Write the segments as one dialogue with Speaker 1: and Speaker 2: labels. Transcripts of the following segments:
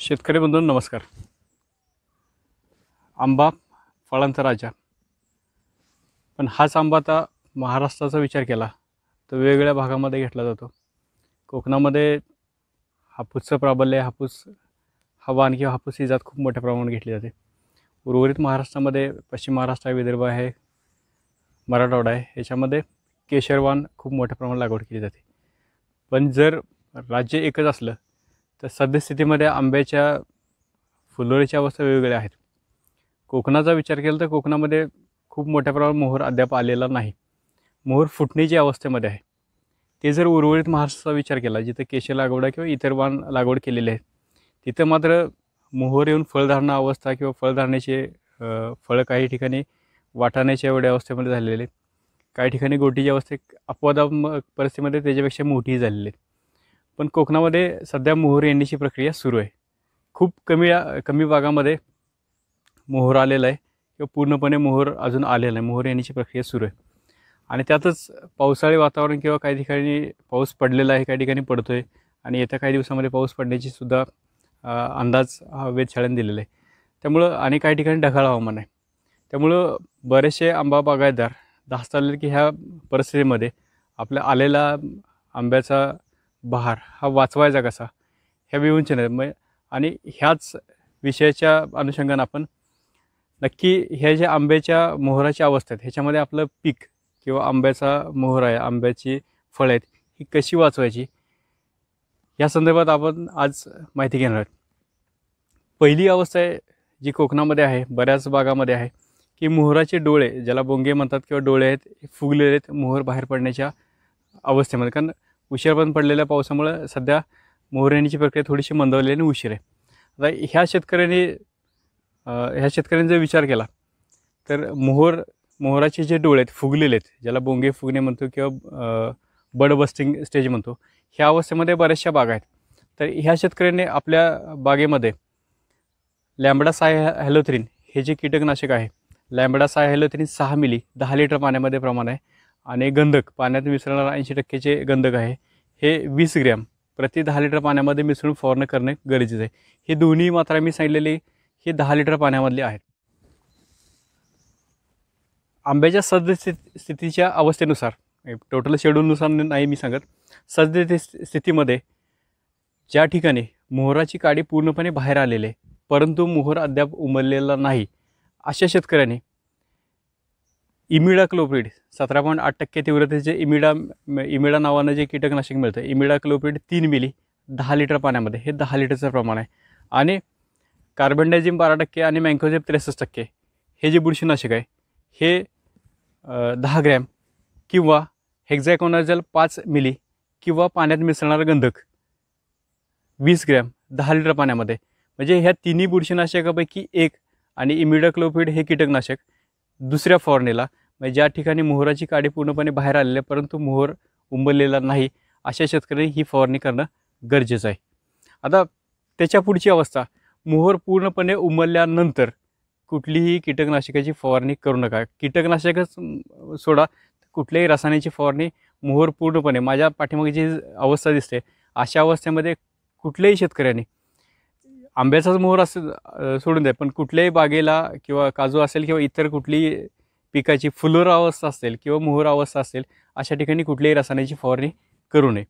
Speaker 1: शेतकरी बंधून नमस्कार आंबा फळांचा राजा पण हाच आंबा आता महाराष्ट्राचा विचार केला तर वेगवेगळ्या भागामध्ये घेतला जातो कोकणामध्ये हापूसचं प्राबल्य हापूस हवा किंवा हापूस ही जात खूप मोठ्या प्रमाणात घेतली जाते उर्वरित महाराष्ट्रामध्ये पश्चिम महाराष्ट्र आहे विदर्भ आहे मराठवाडा आहे याच्यामध्ये केशरवान खूप मोठ्या प्रमाणात लागवड केली जाते पण जर राज्य एकच असलं तर सद्यस्थितीमध्ये आंब्याच्या फुलोरीच्या अवस्था वेगवेगळ्या आहेत कोकणाचा विचार केला तर कोकणामध्ये खूप मोठ्या प्रमाणात मोहर अद्याप आलेला नाही मोहर फुटण्याची अवस्थेमध्ये आहे ते जर उर्वरित महाराष्ट्राचा विचार केला जिथं केशर लागवडा किंवा इतर वाण लागवड केलेली आहे तिथं मात्र मोहर येऊन फळधारणा अवस्था किंवा फळधारण्याचे फळं काही ठिकाणी वाटाण्याच्या एवढ्या अवस्थेमध्ये झालेले आहेत काही ठिकाणी गोटीच्या अवस्थेत अपवादात्मक परिस्थितीमध्ये त्याच्यापेक्षा मोठी झालेली आहेत पण कोकणामध्ये सध्या मोहर येण्याची प्रक्रिया सुरू आहे खूप कमी कमी भागामध्ये मोहर आलेला आहे किंवा पूर्णपणे मोहोर अजून आलेला नाही मोहर येण्याची प्रक्रिया सुरू आहे आणि त्यातच पावसाळी वातावरण किंवा काही ठिकाणी पाऊस पडलेला आहे काही ठिकाणी पडतो आहे आणि येत्या काही दिवसामध्ये पाऊस पडण्याची सुद्धा अंदाज हा वेधशाळेने दिलेला आहे त्यामुळं आणि काही ठिकाणी ढगाळ हवामान आहे त्यामुळं बरेचसे आंबा बागायतदार दास चालले की ह्या परिस्थितीमध्ये आपल्या आलेला आंब्याचा बहार हा वाचवायचा कसा ह्या विवंचन आहेत मग आणि ह्याच विषयाच्या अनुषंगानं आपण नक्की ह्या ज्या आंब्याच्या मोहराच्या अवस्था आहेत ह्याच्यामध्ये आपलं पीक किंवा आंब्याचा मोहर आहे आंब्याची फळं आहेत ही कशी वाचवायची या संदर्भात आपण आज माहिती घेणार आहोत पहिली अवस्था आहे जी कोकणामध्ये आहे बऱ्याच भागामध्ये आहे की मोहराचे डोळे ज्याला बोंगे म्हणतात किंवा डोळे आहेत फुगलेले आहेत मोहर बाहेर पडण्याच्या अवस्थेमध्ये कारण उशीर पण पडलेल्या पावसामुळं सध्या मोहरेणीची प्रक्रिया थोडीशी मंदवली आणि उशीर आहे आता ह्या शेतकऱ्यांनी ह्या शेतकऱ्यांनी जर विचार केला तर मोहर मोहराचे जे डोळे आहेत फुगलेले आहेत ज्याला बोंगे फुगणे म्हणतो किंवा बड बस्टिंग स्टेज म्हणतो ह्या अवस्थेमध्ये बऱ्याचशा बागा आहेत तर ह्या शेतकऱ्यांनी आपल्या बागेमध्ये लॅम्बडा साय हॅलोथ्रीन हे जे कीटकनाशक आहे लॅम्बडा साय हॅलोथ्रीन सहा मिली दहा लिटर पाण्यामध्ये प्रमाण आहे आणि गंधक पाण्यात मिसळणारा ऐंशी टक्केचे गंधक आहे हे वीस ग्रॅम प्रति दहा लिटर पाण्यामध्ये मिसळून फवारणं करणे गरजेचं आहे हे दोन्ही मात्रा मी सांगितलेली हे दहा लिटर पाण्यामधले आहेत आंब्याच्या सद्यस्थिती स्थितीच्या अवस्थेनुसार टोटल शेड्यूलनुसार नाही मी सांगत सद्य स्थितीमध्ये ज्या ठिकाणी मोहराची काडी पूर्णपणे बाहेर आलेले परंतु मोहर अद्याप उमललेला नाही अशा शेतकऱ्याने इमिडा क्लोप्रिड सतरा पॉईंट आठ टक्के तीव्रतेचे इमिडा इमिडा नावानं जे कीटकनाशक मिळतं इमिडा क्लोप्रिड तीन मिली दहा लिटर पाण्यामध्ये हे दहा लिटरचं प्रमाण आहे आणि कार्बन डायझिम बारा टक्के आणि मँकोजेम त्रेसष्ट टक्के हे जे बुरशीनाशक आहे हे दहा ग्रॅम किंवा हेक्झॅकोनाजल पाच मिली किंवा पाण्यात मिसळणारं गंधक वीस ग्रॅम दहा लिटर पाण्यामध्ये म्हणजे ह्या तिन्ही बुरशीनाशकापैकी एक आणि इमिडाक्लोफिड हे कीटकनाशक दुसऱ्या फवारणीला म्हणजे ज्या ठिकाणी मोहराची काडी पूर्णपणे बाहेर आलेली आहे परंतु मोहर उंबरलेला नाही अशा शेतकऱ्यांनी ही फवारणी करणं गरजेचं आहे आता त्याच्या पुढची अवस्था मोहर पूर्णपणे उमरल्यानंतर कुठलीही कीटकनाशकाची फवारणी करू नका कीटकनाशकच सोडा कुठल्याही रसायनाची फवारणी मोहर पूर्णपणे माझ्या पाठीमागे जी अवस्था दिसते अशा अवस्थेमध्ये कुठल्याही शेतकऱ्याने आंब्याचाच मोहर असं सोडून द्या पण कुठल्याही बागेला किंवा काजू असेल किंवा इतर कुठलीही पिकाची फुलोर अवस्था असेल किंवा मोहर अवस्था असेल अशा ठिकाणी कुठल्याही रसायनाची फवारणी करू नये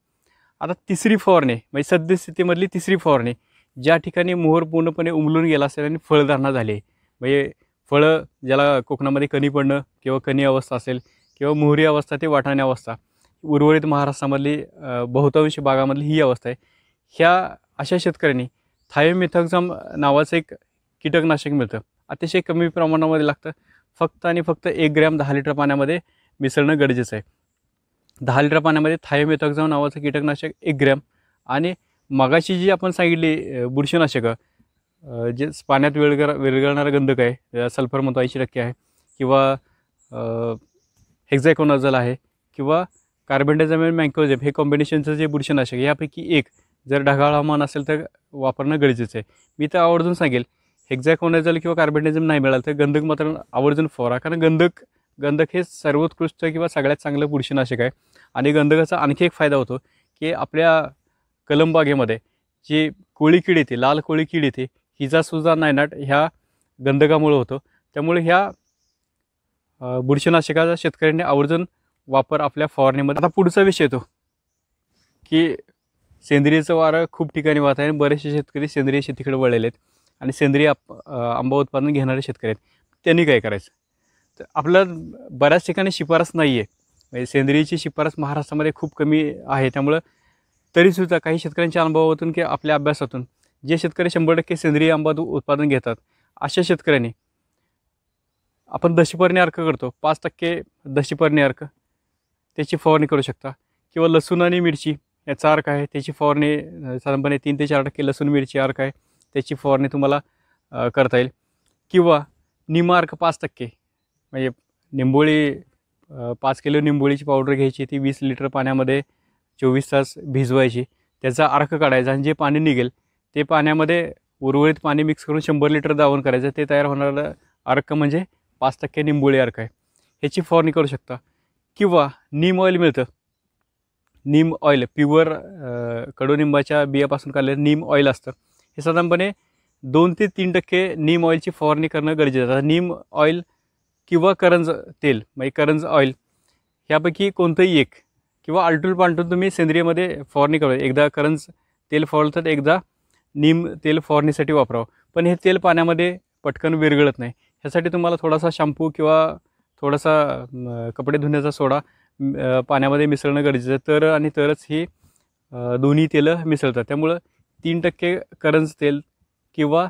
Speaker 1: आता तिसरी फवारणी म्हणजे सद्यस्थितीमधली तिसरी फवारणी ज्या ठिकाणी मोहर पूर्णपणे उमलून गेला असेल आणि फळधारणा झाली आहे म्हणजे फळं ज्याला कोकणामध्ये कणी पडणं किंवा कणी अवस्था असेल किंवा मोहरी अवस्था ते वाटाणे अवस्था उर्वरित महाराष्ट्रामधली बहुतांश भागामधली ही अवस्था आहे ह्या अशा शेतकऱ्यांनी थायोमिथॉक्झम नावाचं एक कीटकनाशक मिळतं अतिशय कमी प्रमाणामध्ये लागतं फक्त आणि फक्त एक ग्रॅम दहा लिटर पाण्यामध्ये मिसळणं गरजेचं आहे दहा लिटर पाण्यामध्ये थायोमिथॉक्झम नावाचं कीटकनाशक एक ग्रॅम आणि मगाशी जी आपण सांगितली बुरशीनाशकं जे पाण्यात वेळगर विरघळणारं गंधक आहे सल्फर म्हणतो ऐंशी टक्के आहे किंवा हेक्झायकोनाझल आहे किंवा डायझम आणि मँकोजेम हे कॉम्बिनेशनचं जे बुरशीनाशक यापैकी एक जर ढगाळ हवामान असेल तर वापरणं गरजेचं आहे मी तर आवर्जून सांगेल झालं किंवा कार्बेटिझम नाही मिळालं तर गंधक मात्र आवर्जून फवारा कारण गंधक गंधक हे सर्वोत्कृष्ट किंवा सगळ्यात चांगलं बुरशीनाशक आहे आणि गंधकाचा आणखी एक फायदा होतो की आपल्या कलमबागेमध्ये जी कोळी किड येते लाल कोळी किड येते सुजा नायनाट ह्या गंधकामुळे होतो त्यामुळे ह्या बुरशीनाशकाचा शेतकऱ्यांनी आवर्जून वापर आपल्या फवारणीमध्ये आता पुढचा विषय येतो की सेंद्रियचं वारं खूप ठिकाणी वाहत आहे आणि बरेचसे शेतकरी सेंद्रिय शेतीकडे वळलेले आहेत आणि सेंद्रिय आंबा उत्पादन घेणारे शेतकरी आहेत त्यांनी काय करायचं तर आपल्या बऱ्याच ठिकाणी शिफारस नाही आहे म्हणजे सेंद्रियची शिफारस महाराष्ट्रामध्ये खूप कमी आहे त्यामुळं तरीसुद्धा काही शेतकऱ्यांच्या अनुभवातून की आपल्या अभ्यासातून जे शेतकरी शंभर टक्के सेंद्रिय आंबा उत्पादन घेतात अशा शेतकऱ्यांनी आपण दशीपर्णी अर्क करतो पाच टक्के दशीपर्णी अर्क त्याची फवारणी करू शकता किंवा लसूण आणि मिरची याचा अर्क आहे त्याची फवारणी साधारणपणे तीन ते चार टक्के लसूण मिरची अर्क आहे त्याची फवारणी तुम्हाला करता येईल किंवा निमार्क पाच टक्के म्हणजे निंबोळी पाच किलो निंबोळीची पावडर घ्यायची ती वीस लिटर पाण्यामध्ये चोवीस तास भिजवायची त्याचा अर्क काढायचा आणि जे पाणी निघेल ते पाण्यामध्ये उर्वरित पाणी मिक्स करून शंभर लिटर दावण करायचं ते तयार होणारं अर्क म्हणजे पाच टक्के निंबोळी अर्क आहे ह्याची फवारणी करू शकता किंवा नीम ऑइल मिळतं नीम ऑइल प्युअर कडुनिंबाच्या बियापासून काढलेलं नीम ऑइल असतं हे साधारणपणे दोन ते तीन टक्के नीम ऑइलची फवारणी करणं गरजेचं आहे नीम ऑइल किंवा करंज तेल म्हणजे करंज ऑइल ह्यापैकी कोणतंही एक किंवा आलटूल पालटून तुम्ही सेंद्रियमध्ये फवारणी करू एकदा करंज तेल फवारलं तर एकदा नीम तेल फवारणीसाठी वापरावं पण हे तेल पाण्यामध्ये पटकन विरघळत नाही ह्यासाठी तुम्हाला थोडासा शॅम्पू किंवा थोडासा कपडे धुण्याचा सोडा पाण्यामध्ये मिसळणं गरजेचं तर आणि तरच ही दोन्ही तेलं मिसळतात त्यामुळं तीन टक्के करंज तेल किंवा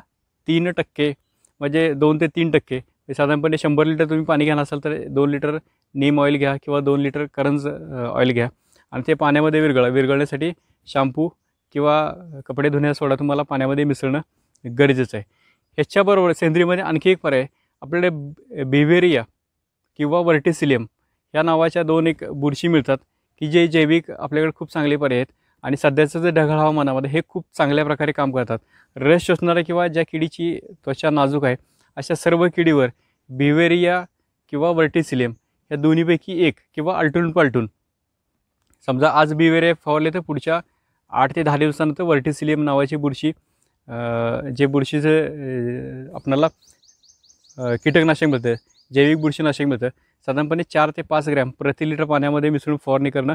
Speaker 1: तीन टक्के म्हणजे दोन ते तीन टक्के साधारणपणे शंभर लिटर तुम्ही पाणी घेणार असाल तर दोन लिटर नीम ऑइल घ्या किंवा दोन लिटर करंज ऑइल घ्या आणि ते पाण्यामध्ये विरघळा विरघळण्यासाठी शॅम्पू किंवा कपडे धुण्या सोडा तुम्हाला पाण्यामध्ये मिसळणं गरजेचं आहे ह्याच्याबरोबर सेंद्रियमध्ये आणखी एक पर्याय आपल्याकडे बिव्हेरिया किंवा वर्टिसिलियम या नावाच्या दोन एक बुरशी मिळतात की जे जैविक आपल्याकडे खूप चांगले पर्याय आहेत आणि सध्याचं जे ढगाळ हवामानामध्ये हे खूप चांगल्या प्रकारे काम करतात रस शोषणाऱ्या किंवा ज्या किडीची त्वचा नाजूक आहे अशा सर्व किडीवर बिवेरिया किंवा वर्टिसिलियम या दोन्हीपैकी एक किंवा आलटून पालटून समजा आज बिवेरिया फवारले तर पुढच्या आठ ते दहा दिवसानंतर वर्टिसिलियम नावाची बुरशी जे बुरशीचं आपणाला कीटकनाशक मिळतं जैविक बुरशीनाशक मिळतं साधारणपणे चार ते पाच ग्रॅम प्रति लिटर पाण्यामध्ये मिसळून फवारणी करणं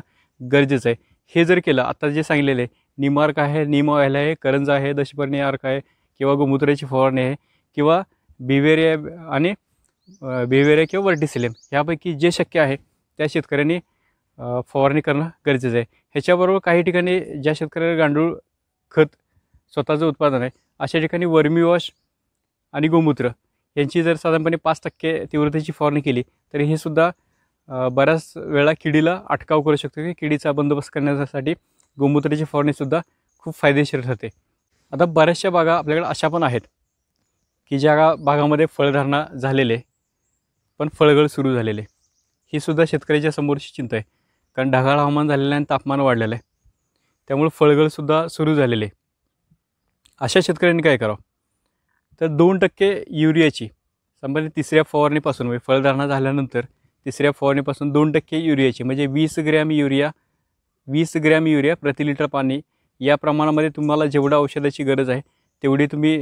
Speaker 1: गरजेचं आहे हे जर केलं आत्ता जे सांगलेले निमार्क आहे निम ऑयल आहे करंज आहे दशपर्णी आर्क आहे किंवा गोमूत्राची फवारणी आहे किंवा बिवेरिया आणि बिवेरिया किंवा वर्टिसिलेम ह्यापैकी जे शक्य आहे त्या शेतकऱ्यांनी फवारणी करणं गरजेचं आहे ह्याच्याबरोबर काही ठिकाणी ज्या शेतकऱ्याला गांडूळ खत स्वतःचं उत्पादन आहे अशा ठिकाणी वर्मी वॉश आणि गोमूत्र यांची जर साधारणपणे पाच टक्के तीव्रतेची फवारणी केली तरी हे सुद्धा बऱ्याच वेळा किडीला अटकाव करू शकतो की किडीचा बंदोबस्त करण्यासाठी गोमूत्राची फवारणीसुद्धा खूप फायदेशीर ठरते आता बऱ्याचशा बागा आपल्याकडे अशा पण आहेत की ज्या भागामध्ये फळधारणा झालेले पण फळगळ सुरू झालेले ही सुद्धा शेतकऱ्याच्या समोरची चिंता आहे कारण ढगाळ हवामान झालेलं आहे आणि तापमान वाढलेलं आहे त्यामुळे फळगळसुद्धा सुरू झालेले अशा शेतकऱ्यांनी काय करावं तर दोन टक्के युरियाची संबंधित तिसऱ्या फवारणीपासून म्हणजे फळधारणा झाल्यानंतर तिसऱ्या फवारणीपासून दोन टक्के युरियाची म्हणजे वीस ग्रॅम युरिया वीस ग्रॅम युरिया प्रति लिटर पाणी या प्रमाणामध्ये तुम्हाला जेवढं औषधाची गरज आहे तेवढी तुम्ही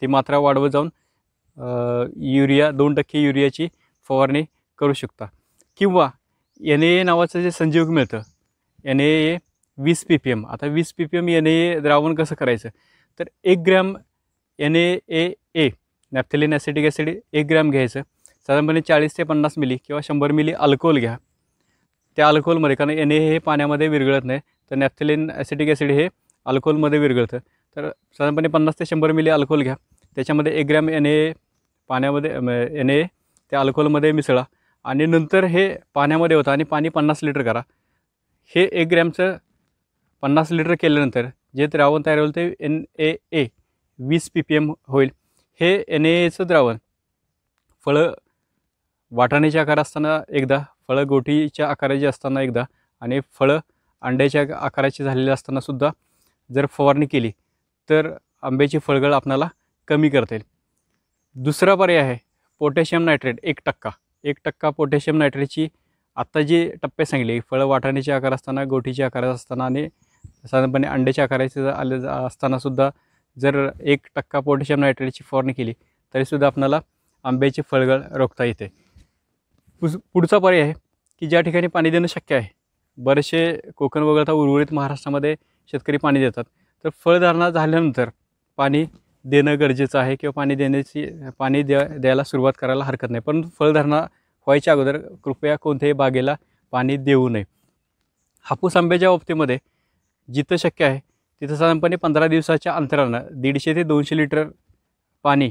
Speaker 1: ती मात्रा वाढवत जाऊन युरिया दोन टक्के युरियाची फवारणी करू शकता किंवा एन ए नावाचं जे संजीव मिळतं एन ए वीस पी पी एम आता वीस P P M N A द्रावण कसं करायचं तर एक gram N A A A naphthalene acidic acid एक ग्रॅम घ्यायचं साधारणपणे चाळीस ते पन्नास मिली किंवा शंभर मिली अल्कोहोल घ्या त्या अल्कोहोलमध्ये कारण एन ए हे पाण्यामध्ये विरघळत नाही तर नॅप्थेलिन ॲसिडिक ॲसिड हे अल्कोहोलमध्ये विरघळतं तर साधारणपणे पन्नास ते शंभर मिली अल्कोहोल घ्या त्याच्यामध्ये एक ग्रॅम एन ए पाण्यामध्ये एन ए त्या अल्कोहोलमध्ये मिसळा आणि नंतर हे पाण्यामध्ये होतं आणि पाणी पन्नास लिटर करा हे एक ग्रॅमचं पन्नास लिटर केल्यानंतर जे द्रावण तयार होईल ते एन ए ए वीस पी पी एम होईल हे एन एचं द्रावण फळं वाटाण्याचे आकार असताना एकदा फळं गोठीच्या आकाराची असताना एकदा आणि फळं अंड्याच्या आकाराची झालेली असतानासुद्धा जर फवारणी केली तर आंब्याची फळगळ आपणाला कमी करता येईल दुसरा पर्याय आहे पोटॅशियम नायट्रेट एक टक्का एक टक्का पोटॅशियम नायट्रेटची आत्ता जी टप्पे सांगितले फळं वाटाण्याचे आकार असताना गोठीच्या आकारात असताना आणि साधारणपणे अंड्याच्या आकाराचे आले असतानासुद्धा जर एक टक्का पोटॅशियम नायट्रेटची फवारणी केली तरीसुद्धा आपणाला आंब्याची फळगळ रोखता येते पुढचा पर्याय आहे की ज्या ठिकाणी पाणी देणं शक्य आहे बरेचसे कोकण वगळता उर्वरित महाराष्ट्रामध्ये शेतकरी पाणी देतात तर फळधारणा झाल्यानंतर पाणी देणं गरजेचं आहे किंवा पाणी देण्याची पाणी द्या द्यायला सुरुवात करायला हरकत नाही परंतु फळधारणा व्हायच्या अगोदर कृपया कोणत्याही बागेला पाणी देऊ नये हापूस आंब्याच्या बाबतीमध्ये जिथं शक्य आहे तिथं साधारणपणे पंधरा दिवसाच्या अंतरानं दीडशे ते दोनशे लिटर पाणी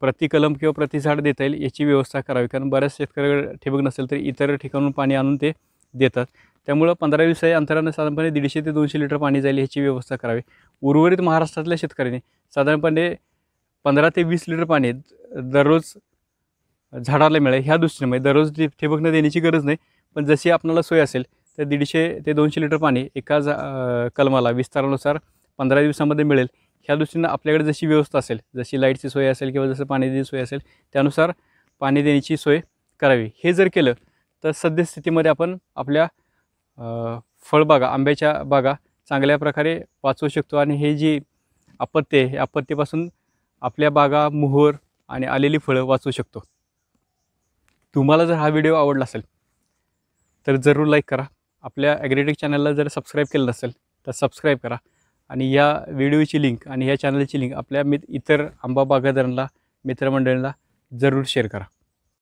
Speaker 1: प्रति कलम किंवा प्रति झाड देता येईल याची व्यवस्था करावी कारण बऱ्याच शेतकऱ्याकडे ठिबक नसेल तर इतर ठिकाणून पाणी आणून ते देतात त्यामुळं पंधरा दिवसाच्या अंतरानं साधारणपणे दीडशे ते दोनशे लिटर पाणी जाईल याची व्यवस्था करावी उर्वरित महाराष्ट्रातल्या शेतकऱ्यांनी साधारणपणे पंधरा ते वीस लिटर पाणी दररोज झाडाला मिळेल ह्या दृष्टीने म्हणजे दररोज ठिबक न देण्याची गरज नाही पण जशी आपणाला सोय असेल तर दीडशे ते दोनशे लिटर पाणी एका जा कलमाला विस्तारानुसार पंधरा दिवसामध्ये मिळेल ह्या दृष्टीनं आपल्याकडे जशी व्यवस्था असेल जशी लाईटची सोय असेल किंवा जसं पाणी देण्याची सोय असेल त्यानुसार पाणी देण्याची सोय करावी हे जर केलं तर सद्यस्थितीमध्ये आपण आपल्या फळबागा आंब्याच्या बागा चांगल्या प्रकारे वाचवू शकतो आणि हे जी आपत्ती आहे हे आपत्तीपासून आपल्या बागा मोहर आणि आलेली फळं वाचवू शकतो तुम्हाला जर हा व्हिडिओ आवडला असेल तर जरूर लाईक करा आपल्या ॲग्रेटिक चॅनलला जर सबस्क्राईब केलं नसेल तर सबस्क्राईब करा आणि या व्हिडिओची लिंक आणि या चॅनलची लिंक आपल्या मित इतर आंबा बागायतदारांना मित्रमंडळींना जरूर शेअर करा